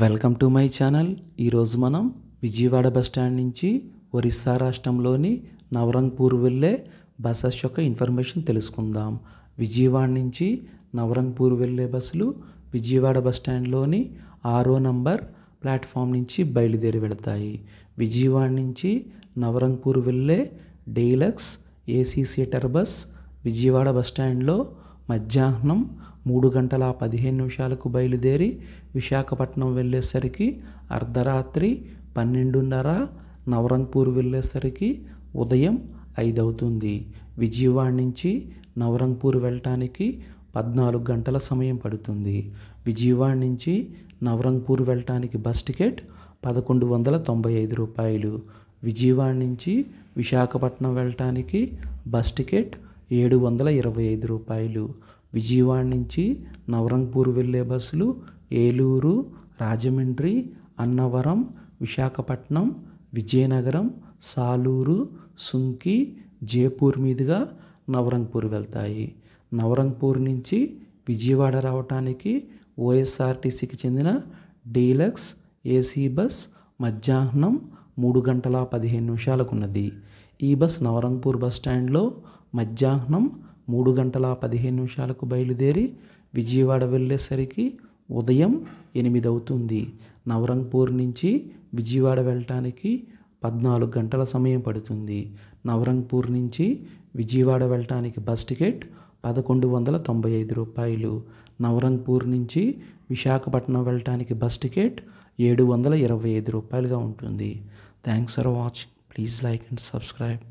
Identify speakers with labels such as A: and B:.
A: welcome to my channel ఈరోజు మనం Vijayawada bus stand నుంచి ఒరిస్సా రాష్ట్రంలోని నవరంగ్పూర్ వెళ్ళే బస్సెస్ యొక్క ఇన్ఫర్మేషన్ తెలుసుకుందాం విజయవాడ నుంచి నవరంగ్పూర్ వెళ్ళే బస్సులు విజయవాడ బస్టాండ్లోని ఆరో నంబర్ ప్లాట్ఫామ్ నుంచి బయలుదేరి వెళతాయి విజయవాడ నుంచి నవరంగ్పూర్ వెళ్ళే deluxe AC seater bus Vijayawada బస్టాండ్లో మధ్యాహ్నం మూడు గంటల పదిహేను నిమిషాలకు బయలుదేరి విశాఖపట్నం వెళ్ళేసరికి అర్ధరాత్రి పన్నెండున్నర నవరంగ్పూర్ వెళ్ళేసరికి ఉదయం ఐదవుతుంది విజయవాడ నుంచి నవరంగ్పూర్ వెళ్ళటానికి పద్నాలుగు గంటల సమయం పడుతుంది విజయవాడ నుంచి నవరంగ్పూర్ వెళ్ళటానికి బస్ టికెట్ పదకొండు వందల తొంభై ఐదు రూపాయలు విజయవాడ నుంచి విశాఖపట్నం వెళ్ళటానికి బస్ టికెట్ ఏడు వందల ఇరవై ఐదు రూపాయలు విజయవాడ నుంచి నవరంగపూర్ వెళ్ళే బస్సులు ఏలూరు రాజమండ్రి అన్నవరం విశాఖపట్నం విజయనగరం సాలూరు సుంకి జైపూర్ మీదుగా నవరంగపూర్ వెళ్తాయి నవరంగపూర్ నుంచి విజయవాడ రావటానికి ఓఎస్ఆర్టీసీకి చెందిన డీలక్స్ ఏసీ బస్ మధ్యాహ్నం మూడు గంటల పదిహేను నిమిషాలకున్నది ఈ బస్ నవరంగ్పూర్ బస్ స్టాండ్లో మధ్యాహ్నం మూడు గంటల పదిహేను నిమిషాలకు బయలుదేరి విజయవాడ వెళ్ళేసరికి ఉదయం ఎనిమిది అవుతుంది నవరంగ్పూర్ నుంచి విజయవాడ వెళ్ళటానికి పద్నాలుగు గంటల సమయం పడుతుంది నవరంగ్పూర్ నుంచి విజయవాడ వెళ్ళటానికి బస్ టికెట్ పదకొండు వందల తొంభై ఐదు రూపాయలు నవరంగ్పూర్ నుంచి విశాఖపట్నం వెళ్ళటానికి బస్ టికెట్ ఏడు వందల ఇరవై ఐదు రూపాయలుగా ఉంటుంది thanks for watching please like and subscribe